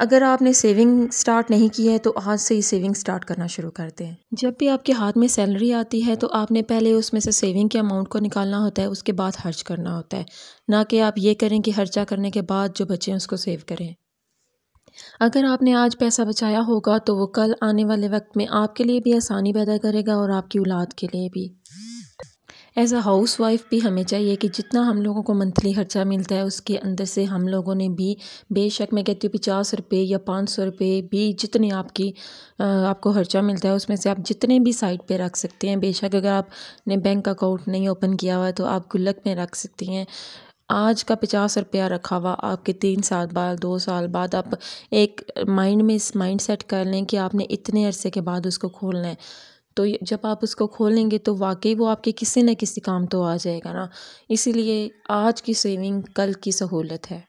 अगर आपने saving start नहीं की है तो आज से ही सेविंग स्टार्ट करना शुरू कर दें जब भी आपके हाथ में सैलरी आती है तो आपने पहले उसमें से सेविंग के अमाउंट को निकालना होता है उसके बाद खर्च करना होता है ना कि आप ये करें कि खर्चा करने के बाद जो बचें उसको सेव करें अगर आपने आज पैसा बचाया होगा तो वो कल आने वाले वक्त में आपके लिए भी आसानी पैदा करेगा और आपकी औलाद के लिए भी एज अ हाउस वाइफ भी हमें चाहिए कि जितना हम लोगों को मंथली खर्चा मिलता है उसके अंदर से हम लोगों ने भी बेशक मैं कहती हूँ पचास रुपये या पाँच सौ रुपये भी जितने आपकी आपको खर्चा मिलता है उसमें से आप जितने भी साइड पे रख सकते हैं बेशक अगर आपने बैंक अकाउंट नहीं ओपन किया हुआ तो आप गुल्लक में रख सकती हैं आज का पचास रुपया रखा हुआ आपके तीन साल बाद दो साल बाद आप एक माइंड में इस माइंड सेट कर लें कि आपने इतने अरसे के बाद उसको खोलना है तो जब आप उसको खोलेंगे तो वाकई वो आपके किसी न किसी काम तो आ जाएगा ना इसीलिए आज की सेविंग कल की सहूलत है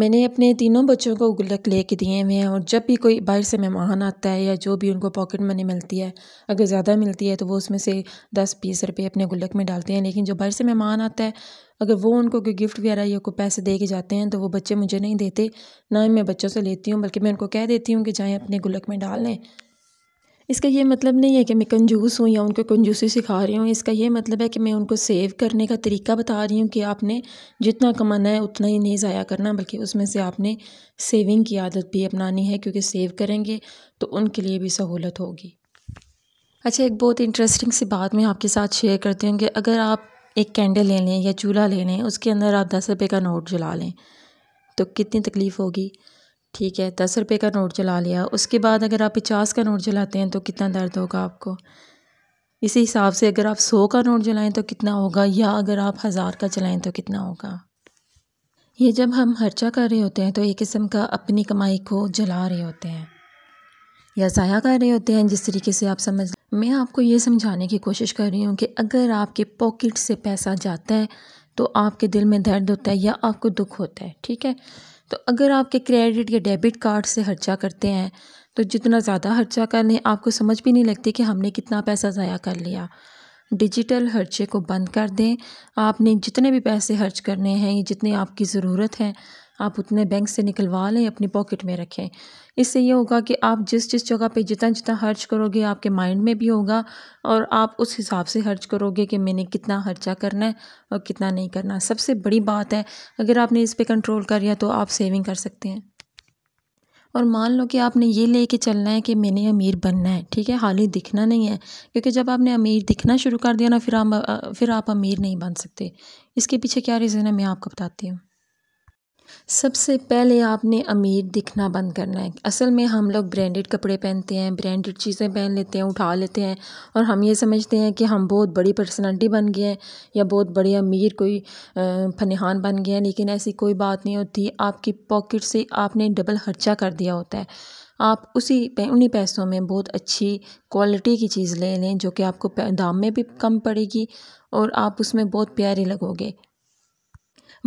मैंने अपने तीनों बच्चों को गुल्लक ले के दिए हुए हैं और जब भी कोई बाहर से मेहमान आता है या जो भी उनको पॉकेट मनी मिलती है अगर ज़्यादा मिलती है तो वो उसमें से दस बीस रुपये अपने गुल्लक में डालते हैं लेकिन जो बाहर से मेहमान आता है अगर वो उनको कोई गिफ्ट वगैरह या कोई पैसे दे के जाते हैं तो वो बच्चे मुझे नहीं देते ना ही मैं बच्चों से लेती हूँ बल्कि मैं उनको कह देती हूँ कि जाएँ अपने गुल्लक में डाल लें इसका ये मतलब नहीं है कि मैं कंजूस हूँ या उनको कंजूसी सिखा रही हूँ इसका ये मतलब है कि मैं उनको सेव करने का तरीका बता रही हूँ कि आपने जितना कमाना है उतना ही नहीं ज़ाया करना बल्कि उसमें से आपने सेविंग की आदत भी अपनानी है क्योंकि सेव करेंगे तो उनके लिए भी सहूलत होगी अच्छा एक बहुत इंटरेस्टिंग सी बात मैं आपके साथ शेयर करती हूँ कि अगर आप एक कैंडल ले लें या चूल्हा ले लें उसके अंदर आप दस रुपये का नोट जला लें तो कितनी तकलीफ़ होगी ठीक है दस रुपये का नोट जला लिया उसके बाद अगर आप पचास का नोट जलाते हैं तो कितना दर्द होगा आपको इसी हिसाब से अगर आप सौ का नोट जलाएं तो कितना होगा या अगर आप हज़ार का चलाएं तो कितना होगा ये जब हम खर्चा कर रहे होते हैं तो एक किस्म का अपनी कमाई को जला रहे होते हैं या ज़ाया कर रहे होते हैं जिस तरीके से आप समझ मैं आपको ये समझाने की कोशिश कर रही हूँ कि अगर आपके पॉकेट से पैसा जाता है तो आपके दिल में दर्द होता है या आपको दुख होता है ठीक है तो अगर आपके क्रेडिट या डेबिट कार्ड से खर्चा करते हैं तो जितना ज़्यादा खर्चा कर लें आपको समझ भी नहीं लगती कि हमने कितना पैसा ज़ाया कर लिया डिजिटल खर्चे को बंद कर दें आपने जितने भी पैसे खर्च करने हैं या जितने आपकी ज़रूरत है आप उतने बैंक से निकलवा लें अपनी पॉकेट में रखें इससे ये होगा कि आप जिस जिस जगह पे जितना जितना खर्च करोगे आपके माइंड में भी होगा और आप उस हिसाब से खर्च करोगे कि मैंने कितना खर्चा करना है और कितना नहीं करना सबसे बड़ी बात है अगर आपने इस पर कंट्रोल कर लिया तो आप सेविंग कर सकते हैं और मान लो कि आपने ये ले के चलना है कि मैंने अमीर बनना है ठीक है हाल ही दिखना नहीं है क्योंकि जब आपने अमीर दिखना शुरू कर दिया ना फिर आप फिर आप अमीर नहीं बन सकते इसके पीछे क्या रीज़न है मैं आपको बताती हूँ सबसे पहले आपने अमीर दिखना बंद करना है असल में हम लोग ब्रांडेड कपड़े पहनते हैं ब्रांडेड चीज़ें पहन लेते हैं उठा लेते हैं और हम ये समझते हैं कि हम बहुत बड़ी पर्सनालिटी बन गए हैं या बहुत बड़े अमीर कोई फनहान बन गए हैं लेकिन ऐसी कोई बात नहीं होती आपकी पॉकेट से आपने डबल खर्चा कर दिया होता है आप उसी पे, उन्हीं पैसों में बहुत अच्छी क्वालिटी की चीज़ ले लें जो कि आपको दाम में भी कम पड़ेगी और आप उसमें बहुत प्यारे लगोगे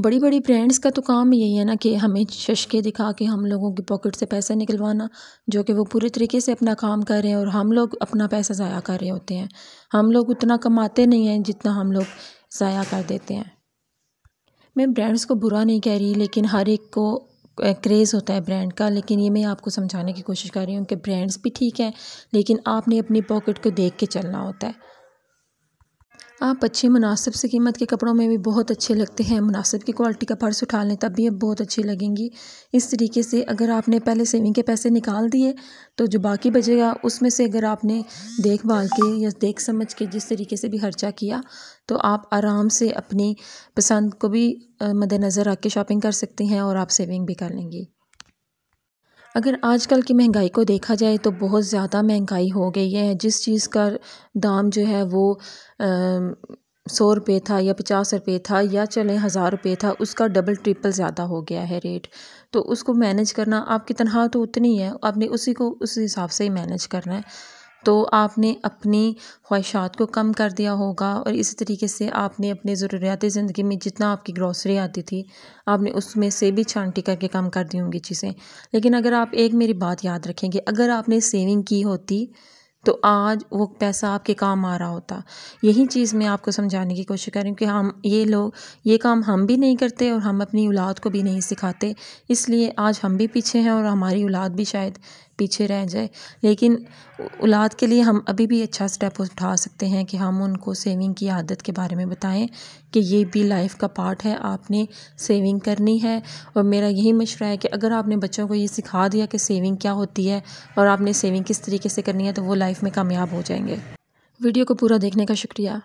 बड़ी बड़ी ब्रांड्स का तो काम यही है ना कि हमें शशके दिखा के हम लोगों की पॉकेट से पैसा निकलवाना जो कि वो पूरे तरीके से अपना काम कर रहे हैं और हम लोग अपना पैसा ज़ाया कर रहे होते हैं हम लोग उतना कमाते नहीं हैं जितना हम लोग ज़ाया कर देते हैं मैं ब्रांड्स को बुरा नहीं कह रही लेकिन हर एक को क्रेज़ होता है ब्रांड का लेकिन ये मैं आपको समझाने की कोशिश कर रही हूँ कि ब्रांड्स भी ठीक हैं लेकिन आपने अपनी पॉकेट को देख के चलना होता है आप अच्छे मुनासिब से कीमत के कपड़ों में भी बहुत अच्छे लगते हैं मुनासिब की क्वालिटी का पर्स उठा लें तब भी आप बहुत अच्छी लगेंगी इस तरीके से अगर आपने पहले सेविंग के पैसे निकाल दिए तो जो बाकी बचेगा उसमें से अगर आपने देखभाल के या देख समझ के जिस तरीके से भी खर्चा किया तो आप आराम से अपनी पसंद को भी मद्दनज़र रख के शॉपिंग कर सकती हैं और आप सेविंग भी कर लेंगी अगर आजकल की महंगाई को देखा जाए तो बहुत ज़्यादा महंगाई हो गई है जिस चीज़ का दाम जो है वो सौ रुपये था या पचास रुपये था या चलें हज़ार रुपये था उसका डबल ट्रिपल ज़्यादा हो गया है रेट तो उसको मैनेज करना आपकी तनख्वाह तो उतनी है आपने उसी को उस हिसाब से ही मैनेज करना है तो आपने अपनी ख्वाहिशात को कम कर दिया होगा और इसी तरीके से आपने अपने ज़रूरियात ज़िंदगी में जितना आपकी ग्रॉसरी आती थी आपने उसमें से भी छांटी करके कम कर दी होंगी चीज़ें लेकिन अगर आप एक मेरी बात याद रखेंगे अगर आपने सेविंग की होती तो आज वो पैसा आपके काम आ रहा होता यही चीज़ मैं आपको समझाने की कोशिश कर रही हूँ कि हम ये लोग ये काम हम भी नहीं करते और हम अपनी औलाद को भी नहीं सिखाते इसलिए आज हम भी पीछे हैं और हमारी औलाद भी शायद पीछे रह जाए लेकिन औलाद के लिए हम अभी भी अच्छा स्टेप उठा सकते हैं कि हम उनको सेविंग की आदत के बारे में बताएं कि ये भी लाइफ का पार्ट है आपने सेविंग करनी है और मेरा यही मशवरा है कि अगर आपने बच्चों को ये सिखा दिया कि सेविंग क्या होती है और आपने सेविंग किस तरीके से करनी है तो वो लाइफ में कामयाब हो जाएंगे वीडियो को पूरा देखने का शुक्रिया